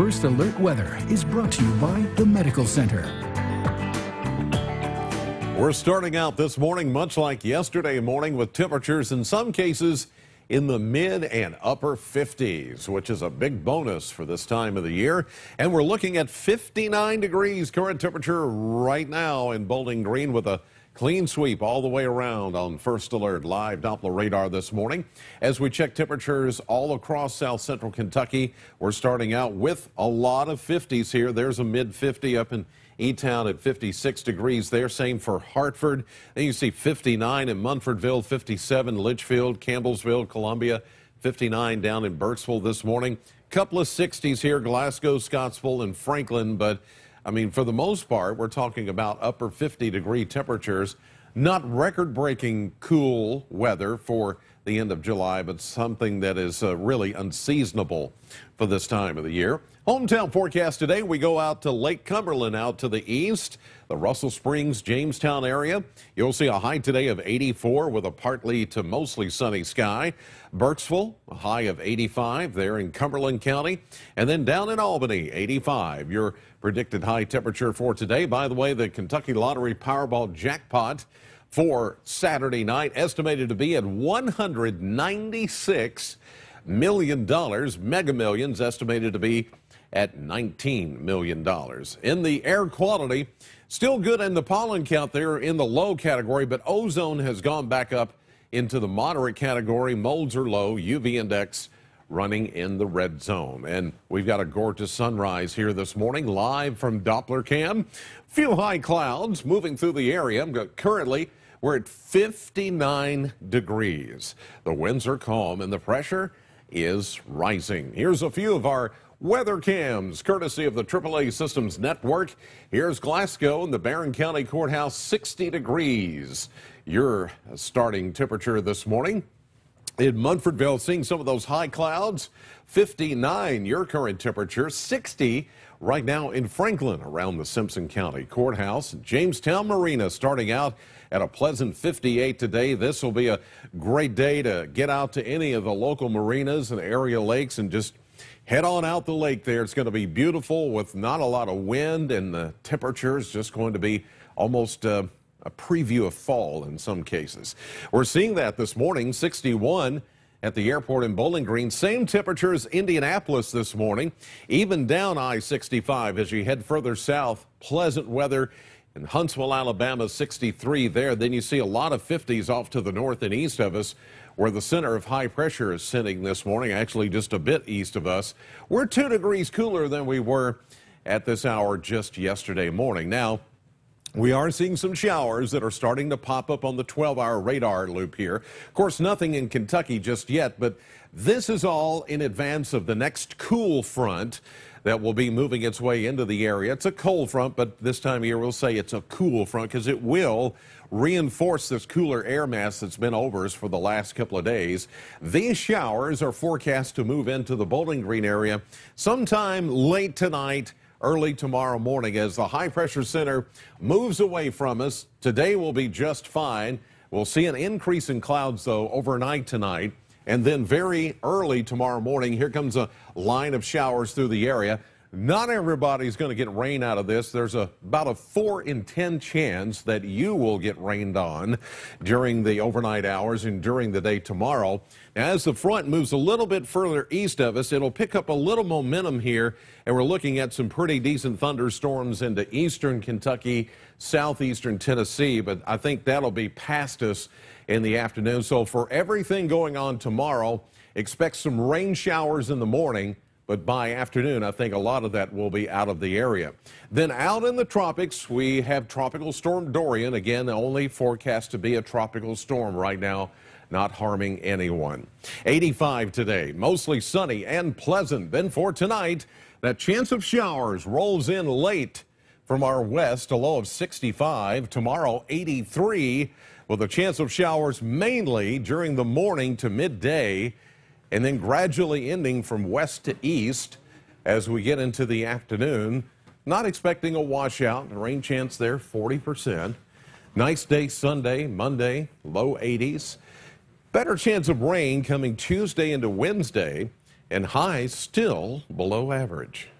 First Alert Weather is brought to you by the Medical Center. We're starting out this morning much like yesterday morning with temperatures in some cases in the mid and upper 50s, which is a big bonus for this time of the year. And we're looking at 59 degrees current temperature right now in Bowling Green with a Clean sweep all the way around on First Alert live Doppler radar this morning. As we check temperatures all across south central Kentucky, we're starting out with a lot of 50s here. There's a mid 50 up in E Town at 56 degrees there. Same for Hartford. Then you see 59 in Munfordville, 57 Litchfield, Campbellsville, Columbia, 59 down in Burksville this morning. Couple of 60s here, Glasgow, Scottsville, and Franklin, but I mean, for the most part, we're talking about upper 50 degree temperatures, not record breaking cool weather for the end of July, but something that is uh, really unseasonable for this time of the year. Hometown forecast today, we go out to Lake Cumberland out to the east, the Russell Springs, Jamestown area. You'll see a high today of 84 with a partly to mostly sunny sky. Burksville, a high of 85 there in Cumberland County. And then down in Albany, 85. Your predicted high temperature for today. By the way, the Kentucky Lottery Powerball jackpot for Saturday night, estimated to be at 196 million dollars. Mega Millions estimated to be at 19 million dollars. In the air quality, still good in the pollen count there in the low category, but ozone has gone back up into the moderate category. Molds are low, UV index running in the red zone. And we've got a gorgeous sunrise here this morning, live from Doppler Cam. Few high clouds moving through the area. Currently we're at 59 degrees. The winds are calm and the pressure is rising. Here's a few of our weather cams, courtesy of the AAA Systems Network. Here's Glasgow in the Barron County Courthouse, 60 degrees. Your starting temperature this morning. In Munfordville, seeing some of those high clouds, 59 your current temperature, 60 right now in Franklin around the Simpson County Courthouse. Jamestown Marina starting out at a pleasant 58 today. This will be a great day to get out to any of the local marinas and area lakes and just head on out the lake there. It's going to be beautiful with not a lot of wind and the temperature is just going to be almost... Uh, a preview of fall in some cases. We're seeing that this morning, 61 at the airport in Bowling Green. Same temperature as Indianapolis this morning, even down I-65 as you head further south. Pleasant weather in Huntsville, Alabama, 63 there. Then you see a lot of 50s off to the north and east of us where the center of high pressure is sitting this morning, actually just a bit east of us. We're two degrees cooler than we were at this hour just yesterday morning. Now, we are seeing some showers that are starting to pop up on the 12 hour radar loop here. Of course, nothing in Kentucky just yet, but this is all in advance of the next cool front that will be moving its way into the area. It's a cold front, but this time of year we'll say it's a cool front because it will reinforce this cooler air mass that's been over us for the last couple of days. These showers are forecast to move into the Bowling Green area sometime late tonight early tomorrow morning as the high pressure center moves away from us. Today will be just fine. We'll see an increase in clouds, though, overnight tonight. And then very early tomorrow morning, here comes a line of showers through the area. Not everybody's going to get rain out of this. There's a, about a 4 in 10 chance that you will get rained on during the overnight hours and during the day tomorrow. as the front moves a little bit further east of us, it'll pick up a little momentum here, and we're looking at some pretty decent thunderstorms into eastern Kentucky, southeastern Tennessee, but I think that'll be past us in the afternoon. So for everything going on tomorrow, expect some rain showers in the morning but by afternoon, I think a lot of that will be out of the area. Then out in the tropics, we have Tropical Storm Dorian. Again, only forecast to be a tropical storm right now, not harming anyone. 85 today, mostly sunny and pleasant. Then for tonight, that chance of showers rolls in late from our west, a low of 65. Tomorrow, 83, with a chance of showers mainly during the morning to midday and then gradually ending from west to east as we get into the afternoon. Not expecting a washout. Rain chance there, 40%. Nice day Sunday, Monday, low 80s. Better chance of rain coming Tuesday into Wednesday, and highs still below average.